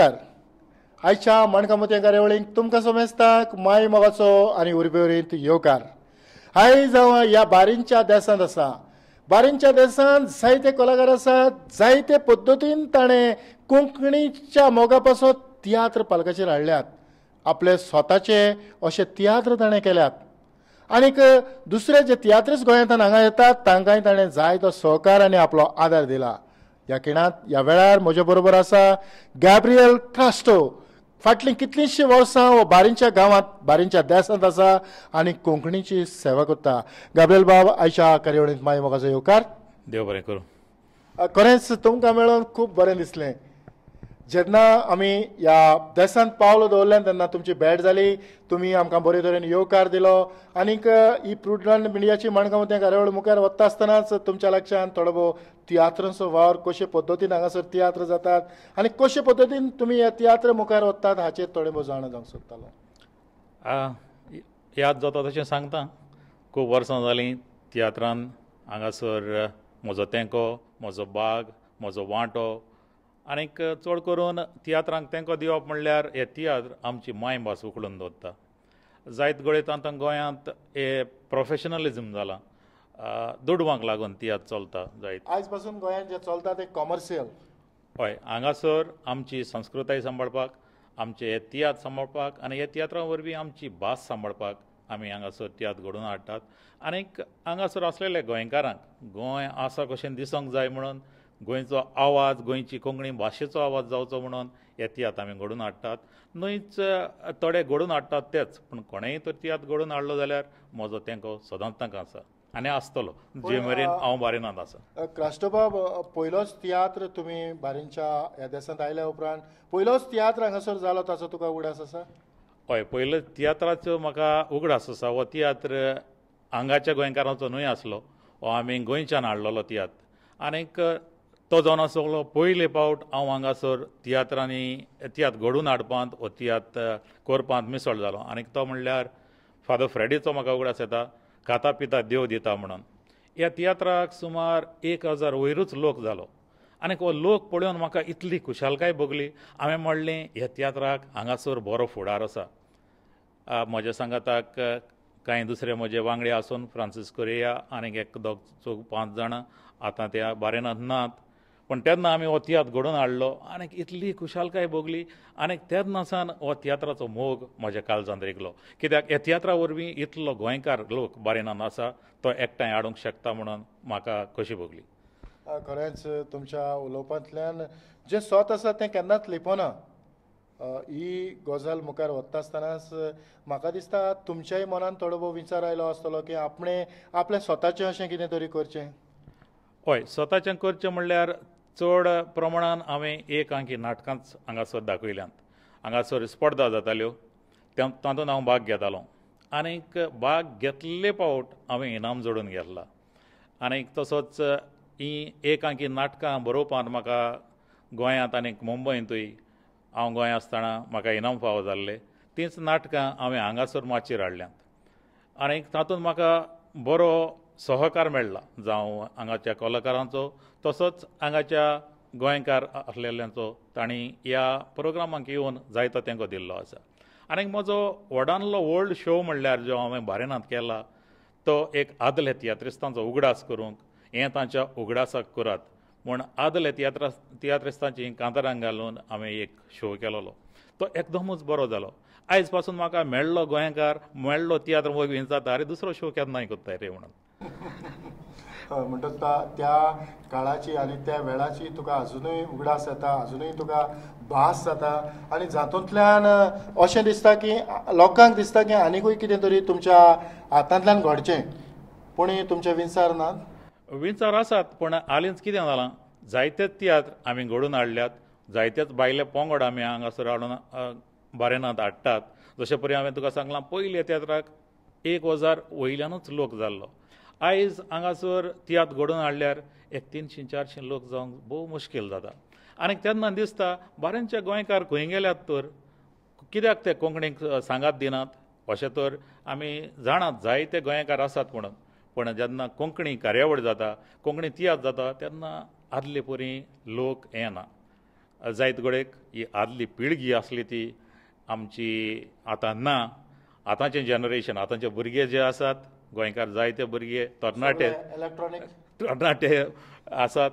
नमस्कार आयच्या माणकामती कार्यावळीक तुमकां समेस्ताक माय मोगाचो आनी उर्बेवरीत येवकार आयज हांव ह्या बारींच्या देसांत आसा बारींच्या देसांत जायते कलाकार आसात जायते पद्दतीन ताणें कोंकणीच्या मोगा पासून तियात्र पालकाचेर हाडल्यात आपले स्वताचे अशें तियात्र ताणें केल्यात आनीक दुसरे जे तियात्रीस गोंयांतल्यान हांगा येतात तांकांय ताणें जायतो सहकार आनी आपलो आदार दिला ह्या किणांत ह्या वेळार म्हज्या बरोबर आसा गॅब्रियल कास्टो फाटलीं कितलींशीं वर्सां हो बारींच्या गांवांत बारींच्या देसांत आसा आनी कोंकणीची सेवा करता गाब्रियल बाब आयच्या कार्यावळींत मागीर म्हाका येवकार देव बरें करूं खरेंच तुमकां मेळोन खूब बरें दिसलें जेन्ना आमी ह्या देसांत पावलो दवरल्यान तेन्ना तुमची भेट जाली तुमी आमकां बरे तरेन येवकार दिलो आनीक ही प्रुडंट मिडियाची मणगांव त्या कार्यावळी मुखार वता आसतनाच तुमच्या लक्षांत थोडो भोव तियात्रांचो वावर कशे पद्दतीन हांगासर तियात्र जातात आनी कशे पद्दतीन तुमी ह्या तियात्र मुखार वतात हाचेर थोडे भोव जाणा जावंक सोदतालो याद जाता तशें सांगता खूब वर्सां जालीं तियात्रान हांगासर म्हजो तेंको म्हजो बाग म्हजो वांटो आनीक चड करून तियात्रांक तेंको दिवप म्हणल्यार हे तियात्र आमची मायभास उखलून दवरता जायत गळेत आतां गोंयांत हे प्रोफेशनलिजम जालां दुडवांक लागून तियात्र चलता जायत आयज पासून गोंयांत जें चलता तें कॉमर्शियल हय हांगासर आमची संस्कृताय सांबाळपाक आमचे हे तियात्र सांबाळपाक आनी हे तियात्रा वरवीं आमची भास सांबाळपाक आमी हांगासर तियात्र घडोवन हाडटात आनीक हांगासर आसलेले गोंयकारांक गोंय आसा कशें दिसोंक जाय म्हणून गोंयचो आवाज गोंयची कोंकणी भाशेचो आवाज जावचो म्हणून हे तियात आमी घडोवन हाडटात न्हंयच थोडे घडोवन हाडटात तेच पूण कोणेय तर तियात घडोवन हाडलो जाल्यार म्हजो तेंको सदांच तांकां आसा आनी आसतलो जे मेरेन हांव बारेनांत आसा क्रास्टोबा पयलोच तियात्र तुमी ह्या देशांत आयल्या उपरांत पयलोच तियात्र हांगासर जालो ताचो तुका उगडास आसा हय पयलो तियात्राचो म्हाका उगडास आसा हो तियात्र हांगाच्या गोंयकारांचो न्हय आसलो हो आमी गोंयच्यान हाडलेलो तियात्र आनीक तो जावन आसलो पयले पावट हांव हांगासर तियात्रांनी तियात्र घडून हाडपांत वो तियात्र कोरपांत मिसळ जालो आनीक तो म्हणल्यार फादर फ्रेडीचो म्हाका उगडास येता खाता पिता देव दिता म्हणून ह्या तियात्राक सुमार एक हजार वयरूच लोक जालो आनीक हो लोक पळोवन म्हाका इतली खुशालकाय भोगली हांवें म्हणलें ह्या तियात्राक हांगासर बरो फुडार आसा म्हज्या सांगाताक कांय दुसरे म्हजे वांगडे आसून फ्रांसिस कोरिया आनीक एक दोग चौग पांच जाणां आतां त्या बारेनात नात पण तेन्ना आम्ही हो तियात्र घडोवन हाडलो आणि इतली खुशालकाय भोगली आणि तेन्ना सावन हो तियात्राचो मोग म्हज्या काळजांत रेगलो कित्याक ह्या तियात्रा वरवीं इतलो गोंयकार लोक बारिणान आसा तो एकठांय हाडूंक शकता म्हणून म्हाका खोशी भोगली खरेंच तुमच्या उलोवपांतल्यान जे सोत आसा तें केन्नाच लिपोना ही गजाल मुखार वता आसतनाच म्हाका दिसता तुमच्याय मनान थोडो भोव विचार आयलो आसतलो की आपणें आपलें स्वताचें अशें कितें तरी करचें हय स्वताचें करचें म्हणल्यार चड प्रमाणान हांवें एक आंकी नाटकांच हांगासर दाखयल्यांत हांगासर स्पर्धा जाताल्यो तातूंत हांव भाग घेतालों आनीक भाग घेतले पावट हांवें इनाम जोडून घेतला आनीक तसोच ही एकांकी नाटकां बरोवपांत म्हाका गोंयांत आनीक मुंबयंतूय हांव गोंय आसतना म्हाका इनाम फावो जाल्ले तींच नाटकां हांवें हांगासर माचयेर हाडल्यांत आनीक तातूंत म्हाका बरो सहकार मेळ्ळा जावं हांगाच्या कलाकारांचो तसोच हांगाच्या गोंयकार आसलेल्यांचो तांणी ह्या प्रोग्रामांक येवन जायतो तेंको दिल्लो आसा आनीक म्हजो व्हडानलो वर्ल्ड शो म्हणल्यार जो हांवें बारेनांत केला तो एक आदले तियात्रिस्तांचो उगडास करूंक हे तांच्या उगडासाक करात म्हूण आदले तियात्रा तियात्रिस्तांची कांतारांक घालून हांवें एक शो केलोलो तो एकदमूच बरो जालो आयज पासून म्हाका मेळ्ळो गोंयकार मेळ्ळो तियात्र वगीन जाता आरे दुसरो शो केन्नाय कोत्ताय रे म्हणून हो, म्हणटात त्या काळाची आनी त्या वेळाची तुका अजुनूय उगडास जाता अजुनूय तुका भास जाता आनी जातूंतल्यान अशें दिसता की लोकांक दिसता की आनीकूय कितें तरी तुमच्या हातांतल्यान घडचें पूण तुमचे विंचार नात विंचार आसात पूण हालींच कितें जालां जायतेच तियात्र आमी घडून हाडल्यात जायतेच बायले पोंगड आमी हांगासर हाडून बरेनात हाडटात जशे परी हांवें तुका सांगलां पयल्या तियात्राक एक हजार वयल्यानूच लोक जाल्लो आयज हांगासर तियात घडोवन हाडल्यार एक तिनशीं चारशीं लोक जावंक भोव मुश्कील जाता आनी तेन्ना दिसता बारांच्या गोंयकार खंय गेल्यात तर कित्याक ते कोंकणीक सांगात दिनात अशें तर आमी जाणात जायते गोंयकार आसात म्हणून पण जेन्ना कोंकणी कार्यावळ जाता कोंकणी तियात जाता तेन्ना आदले परी लोक येना जायत गडेक ही आदली पिळगी आसली ती आमची आतां ना आतांचें जनरेशन आतांचे भुरगे जे आसात गोंयकार जायते भुरगे तरणाटे तरणाटे आसात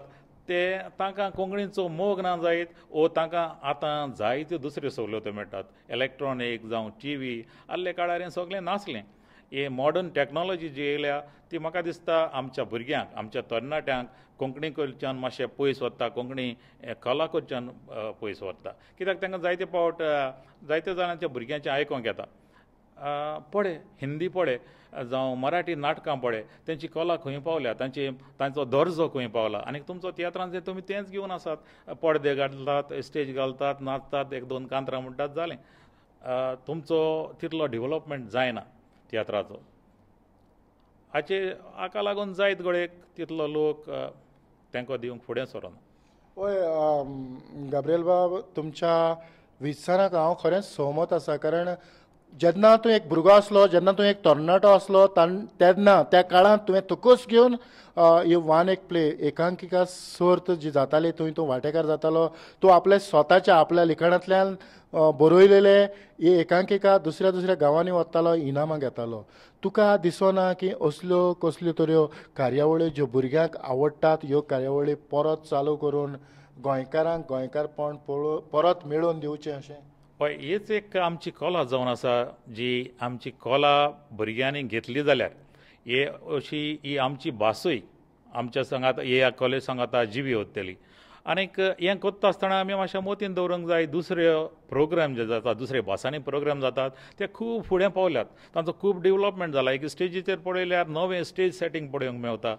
ते तांकां कोंकणीचो मोग ना जायत ओ तांकां आतां जायत्यो दुसऱ्यो सवलत्यो मेळटात इलेक्ट्रोनीक जावं टी व्ही आसले काळार हें सगलें नासलें हे मॉडर्न टॅक्नोलॉजी जी येयल्या ती म्हाका दिसता आमच्या भुरग्यांक आमच्या तरणाट्यांक कोंकणी कडच्यान मातशें पयस वता कोंकणी कला कडच्यान पयस वता कित्याक तांकां जायते पावट जायते जाणांच्या भुरग्यांचें आयकोंक येता पडे हिंदी पडे जावं मराठी नाटकां पळय त्यांची कला खंय पावल्या तांची तांचो दर्जो खंय पावला आनी तुमचो तियात्रांत जे तुमी तेंच घेवन आसात पडदे घालतात स्टेज घालतात नाचतात एक दोन कांतरां म्हणटात जालें तुमचो तितलो डिवलॉपमेंट जायना तियात्राचो हाचे हाका लागून जायत गडेक तितलो लोक तांकां दिवंक फुडें सरना हय गाब्रेल बाब तुमच्या विचारांक हांव खरेंच सहमत आसा कारण जेन्ना तूं एक भुरगो आसलो जेन्ना तूं एक तरणाटो आसलो तेन्ना त्या काळांत तुवें तकूच घेवन यू वन एक प्ले एकांकिका सर्त जी जाताली थंय तूं वांटेकार जातालो तूं आपले स्वताच्या आपल्या लिखाणांतल्यान बरयलेले ही एकांकिका दुसऱ्या दुसऱ्या गांवांनी वतालो इनामां घेतालो तुका दिसना की असल्यो कसल्यो तऱ्यो कार्यावळी ज्यो भुरग्यांक आवडटात ह्यो कार्यावळी परत चालू करून गोंयकारांक गोंयकारपण परत मेळोवन दिवचें अशें हय हीच एक आमची कला जावन आसा जी आमची कला भुरग्यांनी घेतली जाल्यार हे अशी ही आमची भासूय आमच्या संगात हे कॉलेज संगाता जिवी होतली आनीक हें कोत्ता आसतना आमी मातशें मोतीन दवरूंक जाय दुसरे प्रोग्राम जे जातात दुसरे भासांनी प्रोग्राम जातात ते खूब फुडें पावल्यात तांचो खूब डेवलॉपमेंट जाला एक स्टेजीचेर पळयल्यार नवें स्टेज सेटींग पळोवंक मेळटा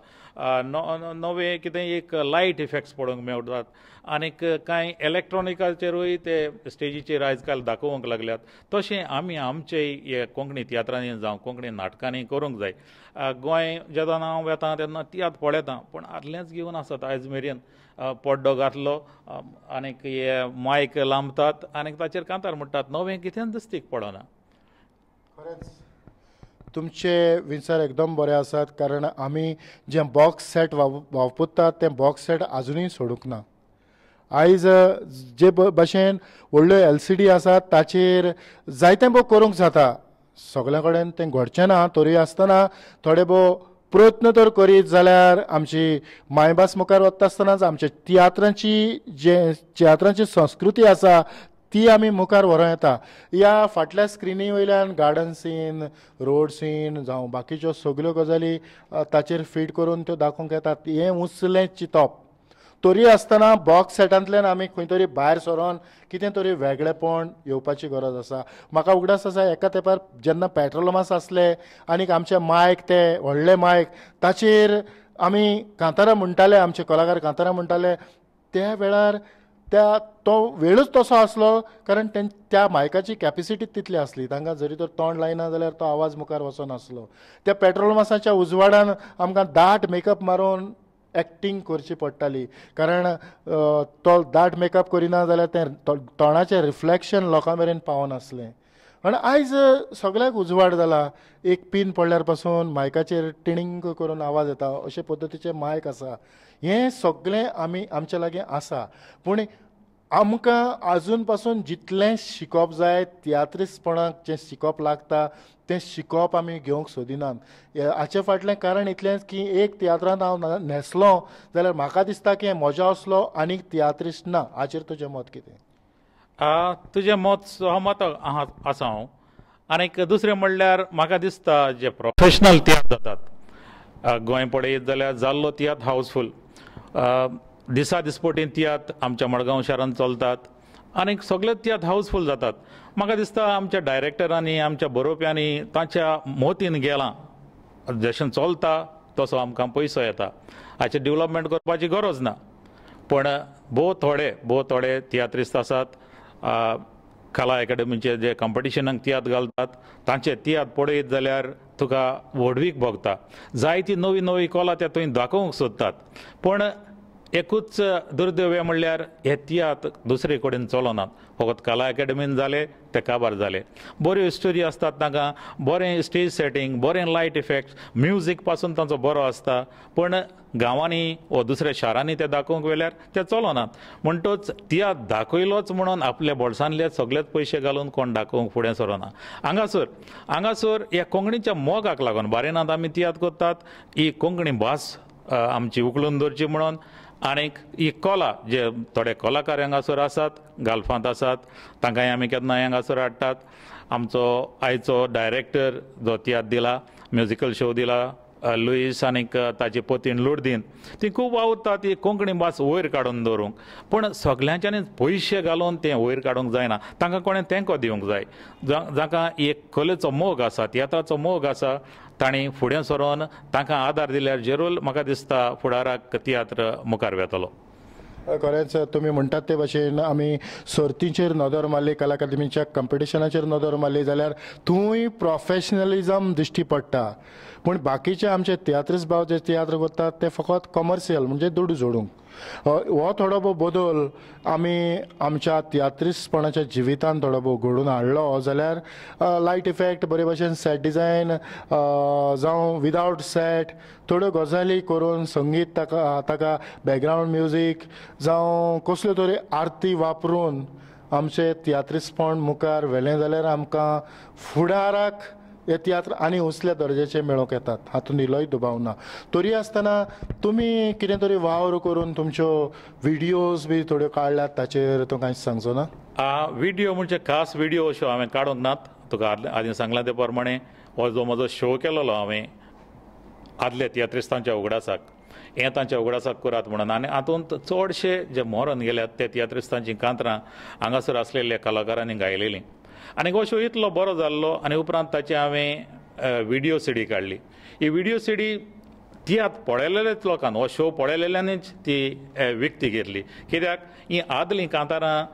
नवें कितें एक लायट इफेक्ट्स पळोवंक मेळटात आनीक कांय इलेक्ट्रॉनिकाचेरूय ते स्टेजीचेर आयज काल दाखोवंक लागल्यात तशें आमी आमचे हे कोंकणी तियात्रांनी जावं कोंकणी नाटकांनी करूंक जाय गोंय जेदोन हांव वेतां तेन्ना तियात पळयतां पूण आदलेंच घेवन आसत आयज मेरेन पोड्डो घातलो आनीक हे मायक लांबतात आनीक ताचेर कांतार म्हणटात नवें कितें दिसतीक पडना खरेंच तुमचे विचार एकदम बरे आसात कारण आमी जे बॉक्स सेट वापरतात ते बॉक्स सेट आजुनूय सोडूंक ना आयज जे भशेन व्हडल्यो एल सी डी आसात ताचेर जायते बो करूंक जाता सगल्या कडेन तें घडचें ना तरी आसतना थोडे बो प्रयत्न तर करीत जाल्यार आमची मायभास मुखार वता आसतनाच आमच्या तियात्रांची जे तियात्रांची संस्कृती आसा ती आमी मुखार व्हरों येता या फाटल्या स्क्रिनी वयल्यान गार्डन सीन रोड सीन जावं बाकीच्यो सगल्यो गजाली ताचेर फीड करून त्यो दाखोवंक येतात हें उसलें चिंतप तरी आसतना बॉक्स सेटांतल्यान आमी खंय तरी भायर सरोन कितें तरी वेगळेपण येवपाची गरज आसा म्हाका उगडास आसा एका तेंपार जेन्ना पेट्रोलमास आसले आनीक आमचे मायक ते व्हडले मायक ताचेर आमी कांतारां म्हणटाले आमचे कलाकार कांतारां म्हणटाले त्या वेळार त्या तो वेळूच तसो आसलो कारण तें त्या मायकाची कॅपेसिटी तितली आसली तांकां जरी तर तोंड लायना जाल्यार तो आवाज मुखार आसलो त्या पेट्रोल मासाच्या उजवाडान आमकां दाट मेकअप मारून एक्टींग करची पडटाली कारण तो दाट मेकअप करिना जाल्यार तें तोंडाचें रिफ्लेक्शन लोकां मेरेन पावनासलें आनी आयज सगळ्याक उजवाड जाला एक पीन पडल्यार पासून मायकाचेर टिणींग करून आवाज येता अशे पद्दतीचें मायक आसा हें सगळें आमी आमचे लागीं आसा पूण आमकां आजून पासून जितलें शिकोवप जाय तियात्रीसपणाक जें शिकोवप लागता तें शिकोवप आमी घेवंक सोदिनात हाचे फाटलें कारण इतलेंच की एक तियात्रांत हांव न्हेसलों जाल्यार म्हाका दिसता की मजा असलो आनीक तियात्रिस्ट ना हाचेर तुजें मत कितें तुजें मत सहमत आसा हांव आनीक दुसरें म्हणल्यार म्हाका दिसता जे प्रोफेशनल तियात्र जातात गोंय पळयत जाल्यार जाल्लो तियात्र हावसफूल दिसा दिसपटीन तियात्र आमच्या मडगांव शारांत चलतात आणि सगळे तियात हावसफूल जातात म्हाका दिसता आमच्या डायरेक्टरांनी आमच्या बरोवप्यांनी तांच्या मोतीन गेला जशें चलता तसो आमकां पयसो येता हाचे डेवलपमेंट करपाची गरज ना पण भोव थोडे भोव थोडे तियात्रिस्त आसात कला एकाडमीचे जे कॉम्पिटिशनाक तियात घालतात तांचे तियात पळयत जाल्यार तुका व्हडवीक भोगता जायती नवी नवी कला ते थंय दाखोवंक सोदतात पण एकूच दुर्दैव्य म्हणल्यार हे तियात दुसरे कडेन चलोनात फकत कला अकॅडमीन जाले ते काबार जाले बऱ्यो स्टोरी आसतात तांकां बरें स्टेज सेटींग बरें लायट इफेक्ट म्युजीक पासून तांचो बरो आसता पण गांवांनी वो दुसऱ्या शारांनी ते दाखोवंक वेल्यार ते चलोनात म्हणटोच तियात दाखयलोच म्हणून आपल्या बोल्सांतले सगळेच पयशे घालून कोण दाखोवंक फुडें सरोना हांगासर हांगासर ह्या कोंकणीच्या मोगाक लागून बारेनात आमी तियात करतात ही कोंकणी भास आमची उखलून दवरची म्हणून आनीक ही कला जे थोडे कलाकार हांगासर आसात गाल्फांत आसात तांकांय आमी केन्ना हांगासर हाडटात आमचो आयचो डायरेक्टर जो तियात दिला म्युझिकल शो दिला लुईस आनीक ताचे पतीन लुडदीन ती खूब वावुरतात ती कोंकणी भास वयर काडून दवरूंक पूण सगळ्यांच्यानी पयशे घालून ते वयर काडूंक जायना तांकां कोणें तेंको दिवंक जाय जाका एक कलेचो मोग आसा तियात्राचो मोग आसा ताणी फुडें सरोन तांकां आदार दिल्यार जेरूल म्हाका दिसता फुडाराक तियात्र मुखार वेतलो खरेंच तुमी म्हणटात ते भाशेन आमी सर्तींचेर नदर मारली कला अकादमीच्या कंपिटिशनाचेर नदर मारली जाल्यार थंय प्रोफेशनलिजम दिश्टी पडटा पूण बाकीचे आमचे तियात्रीस भाव जे तियात्र करतात ते फकत कमर्शियल म्हणजे दुडू जोडूंक हो थोडो भोव बदल आमी आमच्या तियात्रीसपणाच्या जिवितान थोडो भोव घडून हाडलो जाल्यार लायट इफेक्ट बरे भशेन सॅट डिझायन जावं विदावट सेट थोड्यो गजाली करून संगीत ताका ताका बॅकग्रावंड म्युजीक जावं कसल्यो तरी आरती वापरून आमचे तियात्रीसपण मुखार व्हेलें जाल्यार आमकां फुडाराक येतात आणि उसल्या दर्जाचे मेळोक येतात हातून इलोय दुबावना ना तरी असताना तुम्ही कितें तरी वावर करून तुमच्यो व्हिडिओज बी थोड्यो काढल्यात ताचेर तो काही सांगचो ना व्हिडिओ म्हणजे खास व्हिडिओ अश्यो हांवें काडूंक नात तुका आदीं सांगलां ते प्रमाणे हो जो म्हजो शो केलेलो हांवें आदल्या तियात्रिस्तांच्या उगडासाक हें तांच्या उगडासाक करात म्हणून आनी हातूंत चडशे जे मोहरन गेल्यात ते तियात्रिस्तांचीं कांतरां हांगासर असलेल्या कलाकारांनी गायलेलीं आनी शो इतलो बरो जाल्लो आनी उपरांत ताची हांवें व्हिडियो सिडी काडली ही व्हिडियो सिडी तियात पळयलेलेच लोकांन हो शो पळयलेल्यानच ती विकती घेतली कित्याक ही आदलीं कांतारां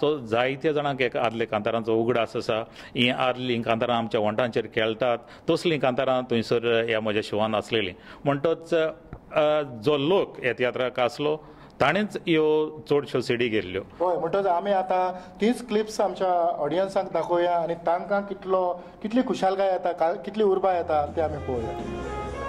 तो जायत्या जाणांक एका आदले कांतारांचो उगडास आसा ही आदलीं कांतारां आमच्या वणटांचेर खेळटात तसलीं कांतारां थंयसर ह्या म्हज्या शोवान आसलेलीं म्हणटच जो लोक ह्या तियात्राक आसलो ताणेच ह्यो चडश्यो सिडी घेतल्यो हय म्हणटच आमी आतां तीच क्लिप्स आमच्या ऑडियन्सांक दाखोवया आनी तांकां कितलो कितली खुशालकाय येता कितली उर्बा येता ते आमी पळोवया